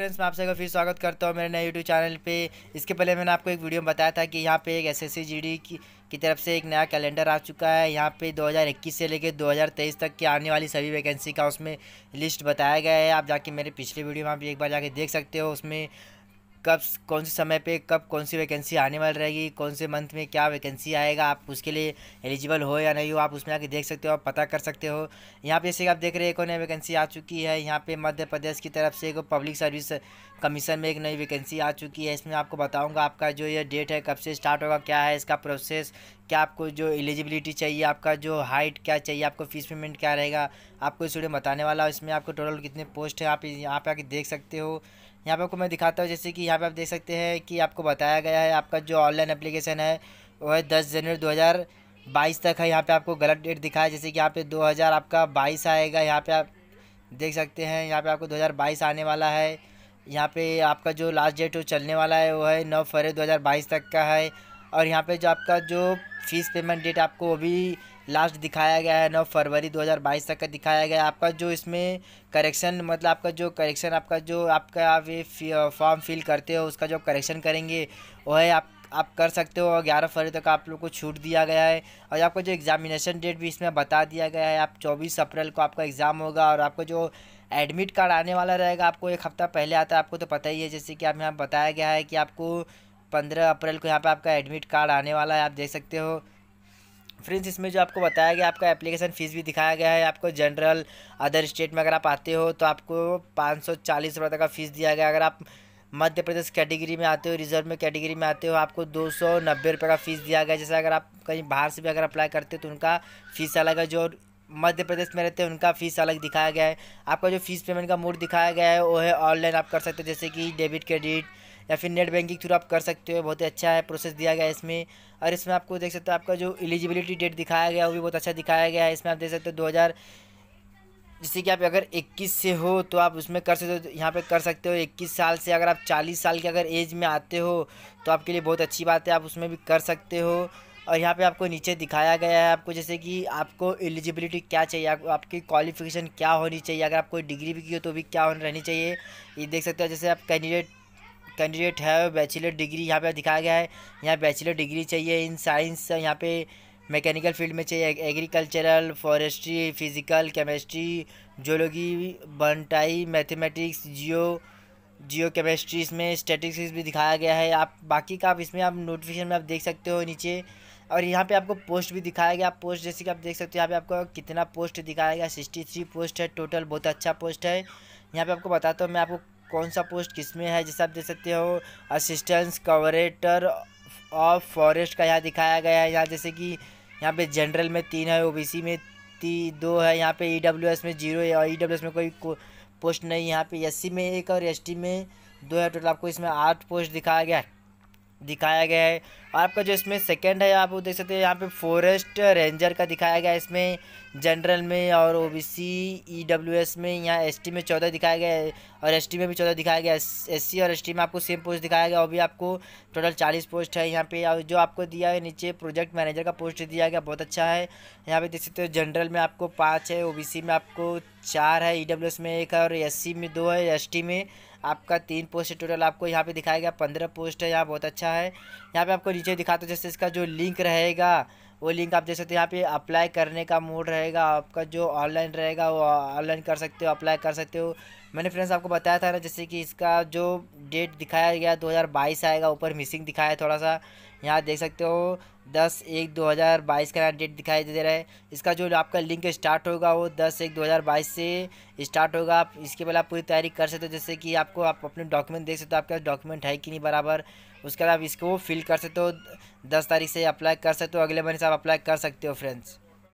friends मैं आप सभी का फिर स्वागत करता हूँ मेरे नए यूट्यूब चैनल पे इसके पहले मैंने आपको एक वीडियो में बताया था कि यहाँ पे एक एस एस की, की तरफ से एक नया कैलेंडर आ चुका है यहाँ पे 2021 से लेकर 2023 तक की आने वाली सभी वैकेंसी का उसमें लिस्ट बताया गया है आप जाके मेरे पिछले वीडियो में आप एक बार जाके देख सकते हो उसमें कब कौन से समय पे कब कौन सी वैकेंसी आने वाली रहेगी कौन से मंथ में क्या वैकेंसी आएगा आप उसके लिए एलिजिबल हो या नहीं हो आप उसमें आके देख सकते हो आप पता कर सकते हो यहाँ पे जैसे आप देख रहे हैं एक नई वैकेंसी आ चुकी है यहाँ पे मध्य प्रदेश की तरफ से एक पब्लिक सर्विस कमीशन में एक नई वैकेंसी आ चुकी है इसमें आपको बताऊँगा आपका जो ये डेट है कब से स्टार्ट होगा क्या है इसका प्रोसेस क्या आपको जो एलिजिबिलिटी चाहिए आपका जो हाइट क्या चाहिए आपको फीस पेमेंट क्या रहेगा आपको इस वीडियो बताने वाला इसमें आपको टोटल कितने पोस्ट हैं आप यहाँ पे आके देख सकते हो यहाँ पे आपको मैं दिखाता हूँ जैसे कि यहाँ पे आप देख सकते हैं कि आपको बताया गया है आपका जो ऑनलाइन एप्लीकेशन है वो है दस जनवरी दो हज़ार बाईस तक है यहाँ पे आपको गलत डेट दिखा है जैसे कि यहाँ पे दो हज़ार आपका बाईस आएगा यहाँ पे आप देख सकते हैं यहाँ पे आपको दो हज़ार बाईस आने वाला है यहाँ पे आपका जो लास्ट डेट वो चलने वाला है वो है नौ फरवरी दो हज़ार बाईस तक का है और यहाँ पे जो आपका जो फीस पेमेंट डेट आपको वो भी लास्ट दिखाया गया है नौ फरवरी 2022 तक का दिखाया गया है आपका जो इसमें करेक्शन मतलब आपका जो करेक्शन आपका जो आपका आप ये फॉर्म फिल करते हो उसका जो करेक्शन करेंगे वह है आप आप कर सकते हो और ग्यारह फरवरी तक आप लोग को छूट दिया गया है और आपका जो एग्ज़ामिनेशन डेट भी इसमें बता दिया गया है आप चौबीस अप्रैल को आपका एग्ज़ाम होगा और आपका जो एडमिट कार्ड आने वाला रहेगा आपको एक हफ़्ता पहले आता है आपको तो पता ही है जैसे कि आप यहाँ बताया गया है कि आपको पंद्रह अप्रैल को यहाँ पर आपका एडमिट कार्ड आने वाला है आप देख सकते हो फ्रेंड्स इसमें जो आपको बताया गया आपका एप्लीकेशन फ़ीस भी दिखाया गया है आपको जनरल अदर स्टेट में अगर आप आते हो तो आपको पाँच सौ चालीस रुपये तक का फ़ीस दिया गया अगर आप मध्य प्रदेश कैटेगरी में आते हो रिजर्व में कैटेगरी में आते हो आपको दो सौ नब्बे रुपये का फ़ीस दिया गया जैसे अगर आप कहीं बाहर से भी अगर अप्लाई करते हो तो उनका फ़ीस अलग है जो मध्य प्रदेश में रहते हैं उनका फ़ीस अलग दिखाया गया है आपका जो फ़ीस पेमेंट का मोड दिखाया गया है वो है ऑनलाइन आप कर सकते हो जैसे कि डेबिट क्रेडिट या फिर नेट बैंकिंग थ्रू आप कर सकते हो बहुत ही अच्छा है प्रोसेस दिया गया है इसमें और इसमें आपको देख सकते हो आपका जो एलिजिबिलिटी डेट दिखाया गया वो भी बहुत अच्छा दिखाया गया है इसमें आप देख सकते हो दो जैसे कि आप अगर 21 से हो तो आप उसमें कर सकते हो यहाँ पे कर सकते हो 21 साल से अगर आप 40 साल के अगर एज में आते हो तो आपके लिए बहुत अच्छी बात है आप उसमें भी कर सकते हो और यहाँ पे आपको नीचे दिखाया गया है आपको जैसे कि आपको एलिजिबिलिटी क्या चाहिए आप, आपकी क्वालिफिकेशन क्या होनी चाहिए अगर आप कोई डिग्री भी की हो तो भी क्या रहनी चाहिए ये देख सकते हो जैसे आप कैंडिडेट कैंडिडेट है बैचलर डिग्री यहाँ पे दिखाया गया है यहाँ बैचलर डिग्री चाहिए इन साइंस यहाँ पे मैकेनिकल फील्ड में चाहिए agricultural forestry physical chemistry zoology बनटाई मैथमेटिक्स जियो जियो केमिस्ट्री इसमें स्टेटिक्स भी दिखाया गया है आप बाकी का आप इसमें आप नोटिफिकेशन में आप देख सकते हो नीचे और यहाँ पे आपको पोस्ट भी दिखाया गया पोस्ट जैसे कि आप देख सकते हो यहाँ पे आपको कितना पोस्ट दिखाया गया सिक्सटी थ्री पोस्ट है टोटल बहुत अच्छा पोस्ट है यहाँ पे आपको बताता हूँ मैं आपको कौन सा पोस्ट किस में है जैसे आप देख सकते हो असिस्टेंस कवरेटर ऑफ फॉरेस्ट का यहाँ दिखाया गया है यहाँ जैसे कि यहाँ पे जनरल में तीन है ओबीसी में ती दो है यहाँ पे ईडब्ल्यूएस e में जीरो है और ईडब्ल्यूएस e में कोई को, पोस्ट नहीं यहाँ पे एससी में एक और एसटी में दो है टोटल आपको इसमें आठ पोस्ट दिखाया गया है दिखाया गया है आपका जो इसमें सेकंड है आप देख सकते हैं यहाँ पे फॉरेस्ट रेंजर का दिखाया गया है इसमें जनरल में और O B C E W S में यहाँ एस टी में चौदह दिखाया गया है और एस टी में भी चौदह दिखाया गया है एस सी और एस टी में आपको सेम पोस्ट दिखाया गया और भी आपको टोटल चालीस पोस्ट है यहाँ पे और जो आपको दिया है नीचे प्रोजेक्ट मैनेजर का पोस्ट दिया गया बहुत अच्छा है यहाँ पे देख सकते हो जनरल में आपको पाँच है ओ बी सी में आपको चार है ई डब्ल्यू एस में एक है और एस सी में दो है एस टी में आपका तीन पोस्ट है टोटल आपको यहाँ पे दिखाया गया पंद्रह पोस्ट है यहाँ बहुत अच्छा है यहाँ पे आपको नीचे दिखाता तो हूँ जैसे इसका जो लिंक रहेगा वो लिंक आप देख सकते हो तो यहाँ पे अप्लाई करने का मोड रहेगा आपका जो ऑनलाइन रहेगा वो ऑनलाइन कर सकते हो अप्लाई कर सकते हो मैंने फ्रेंड्स आपको बताया था ना जैसे कि इसका जो डेट दिखाया गया 2022 आएगा ऊपर मिसिंग दिखाया थोड़ा सा यहाँ देख सकते हो दस एक दो हज़ार बाईस का डेट दिखाई दे रहा है इसका जो आपका लिंक स्टार्ट होगा वो दस एक दो हज़ार बाईस से स्टार्ट होगा आप इसके पहले आप पूरी तैयारी कर सकते हो जैसे कि आपको आप अपने डॉक्यूमेंट देख सकते हो आपके डॉक्यूमेंट है कि नहीं बराबर उसके बाद आप इसको फिल कर सकते हो दस तारीख से अप्लाई कर सकते हो अगले महीने से आप अप्लाई कर सकते हो फ्रेंड्स